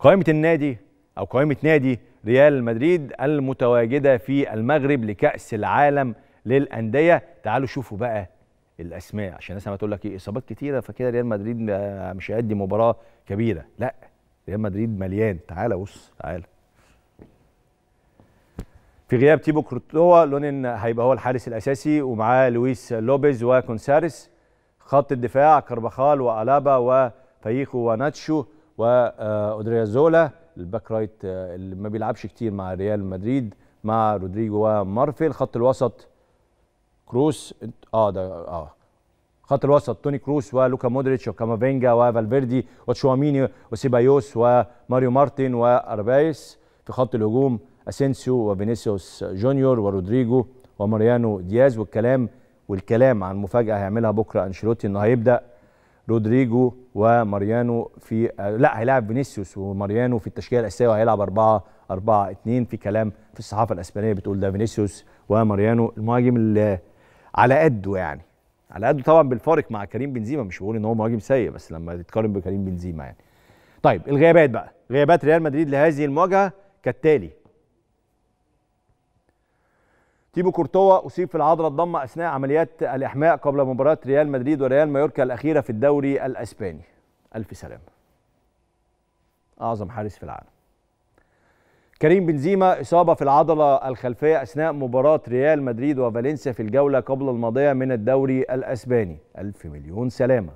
قائمة النادي أو قائمة نادي ريال مدريد المتواجدة في المغرب لكأس العالم للأندية تعالوا شوفوا بقى الأسماء عشان الناس هتقول لك إيه إصابات كتيرة فكده ريال مدريد مش هيأدي مباراة كبيرة لا ريال مدريد مليان تعالى بص تعالى في غياب تيبو كورتوا لونين هيبقى هو الحارس الاساسي ومعاه لويس لوبيز وكونساريس خط الدفاع كربخال والابا وفايخو وناتشو وأودريا زولا الباك رايت آه، اللي ما بيلعبش كتير مع ريال مدريد مع رودريجو ومارفي خط الوسط كروس اه ده اه خط الوسط توني كروس ولوكا مودريتش وكامافينجا وفالفيردي وتشواميني وسيبايوس وماريو مارتن واربايس في خط الهجوم اسينسيو وفينيسيوس جونيور ورودريجو وماريانو دياز والكلام والكلام عن مفاجاه هيعملها بكره انشيلوتي انه هيبدا رودريجو وماريانو في لا هيلاعب فينيسيوس وماريانو في التشكيله الاساسيه وهيلعب 4 4 2 في كلام في الصحافه الاسبانيه بتقول ده فينيسيوس وماريانو المهاجم اللي على قده يعني على قده طبعا بالفارق مع كريم بنزيما مش بقول ان هو مهاجم سيء بس لما تتقارن بكريم بنزيما يعني طيب الغيابات بقى غيابات ريال مدريد لهذه المواجهه كالتالي تيبو كورتوا اصيب في العضله الضمه اثناء عمليات الاحماء قبل مباراه ريال مدريد وريال مايوركا الاخيره في الدوري الاسباني الف سلامه اعظم حارس في العالم كريم بنزيما اصابه في العضله الخلفيه اثناء مباراه ريال مدريد وفالنسيا في الجوله قبل الماضيه من الدوري الاسباني الف مليون سلامه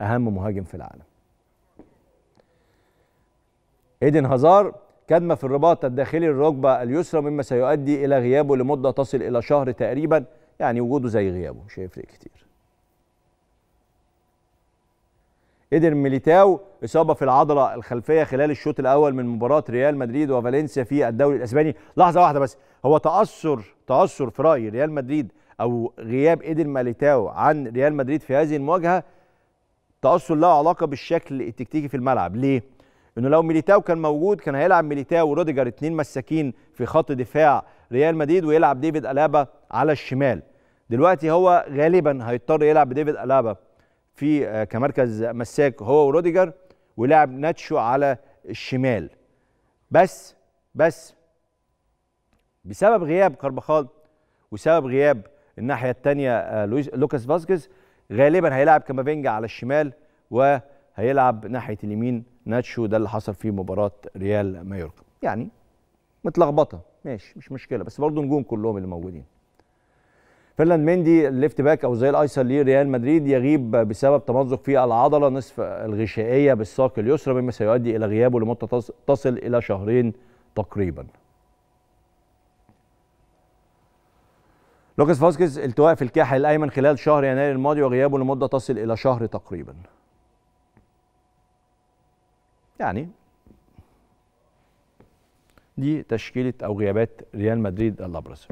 اهم مهاجم في العالم ايدن هازار كدمة في الرباط الداخلي للركبة اليسرى مما سيؤدي إلى غيابه لمدة تصل إلى شهر تقريبا يعني وجوده زي غيابه مش هيفرق كتير قدر ميليتاو إصابة في العضلة الخلفية خلال الشوط الأول من مباراة ريال مدريد وفالنسيا في الدوري الأسباني لحظة واحدة بس هو تأثر تأثر في رأي ريال مدريد أو غياب إيدن ميليتاو عن ريال مدريد في هذه المواجهة تأثر له علاقة بالشكل التكتيكي في الملعب ليه؟ انه لو ميليتاو كان موجود كان هيلعب ميليتاو وروديجر اثنين مساكين في خط دفاع ريال مدريد ويلعب ديفيد الابا على الشمال دلوقتي هو غالبا هيضطر يلعب بديفيد الابا في آه، كمركز مساك هو وروديجر ولاعب ناتشو على الشمال بس بس بسبب غياب كارباخال وسبب غياب الناحيه الثانيه آه، لوكاس فاسكيز غالبا هيلعب كامافينجا على الشمال وهيلعب ناحيه اليمين ناتشو ده اللي حصل في مباراه ريال مايوركا يعني متلخبطه ماشي مش مشكله بس برضه نجوم كلهم اللي موجودين فيرلاند مندي الليفت باك او زي الايسر لريال مدريد يغيب بسبب تمزق في العضله نصف الغشائيه بالساق اليسرى مما سيؤدي الى غيابه لمده تصل الى شهرين تقريبا لوكاس فاسكيز التواء في الكاحل الايمن خلال شهر يناير الماضي وغيابه لمده تصل الى شهر تقريبا يعني دي تشكيله او غيابات ريال مدريد الابرز